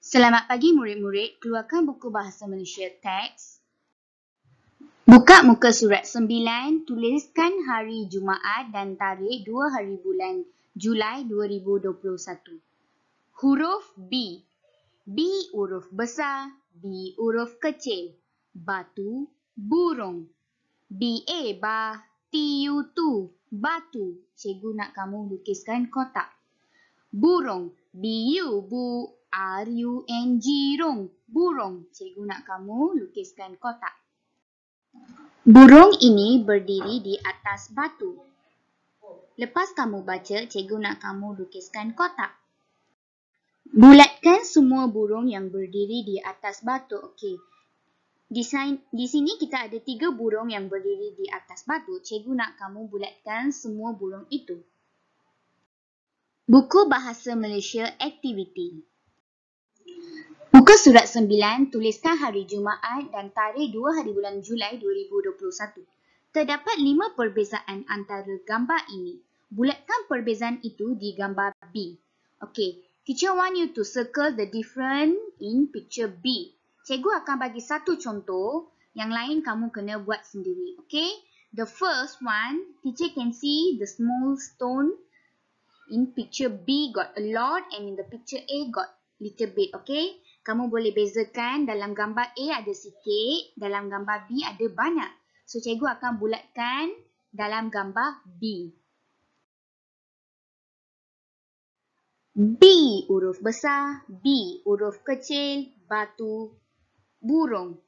Selamat pagi murid-murid, keluarkan buku bahasa Malaysia teks. Buka muka surat 9, tuliskan hari Jumaat dan tarikh 2 hari bulan Julai 2021. Huruf B. B huruf besar, B huruf kecil. Batu, burung. B A ba T U tu, batu. Cikgu nak kamu lukiskan kotak. Burung, B U bu R-U-N-G, rung, burung. Cikgu nak kamu lukiskan kotak. Burung ini berdiri di atas batu. Lepas kamu baca, cikgu nak kamu lukiskan kotak. Bulatkan semua burung yang berdiri di atas batu. Okey. Di, di sini kita ada tiga burung yang berdiri di atas batu. Cikgu nak kamu bulatkan semua burung itu. Buku Bahasa Malaysia Activity. Muka surat 9, tuliskan hari Jumaat dan tarikh 2 hari bulan Julai 2021. Terdapat 5 perbezaan antara gambar ini. Bulatkan perbezaan itu di gambar B. Okay, teacher want you to circle the different in picture B. Cikgu akan bagi satu contoh, yang lain kamu kena buat sendiri. Okay, the first one, teacher can see the small stone in picture B got a lot and in the picture A got little bit. Okay, okay kamu boleh bezakan dalam gambar A ada sikit, dalam gambar B ada banyak. So, cikgu akan bulatkan dalam gambar B. B, huruf besar. B, huruf kecil. Batu, burung.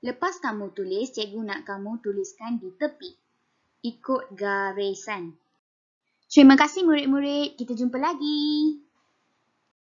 Lepas kamu tulis, cikgu nak kamu tuliskan di tepi. Ikut garisan. Terima kasih murid-murid. Kita jumpa lagi.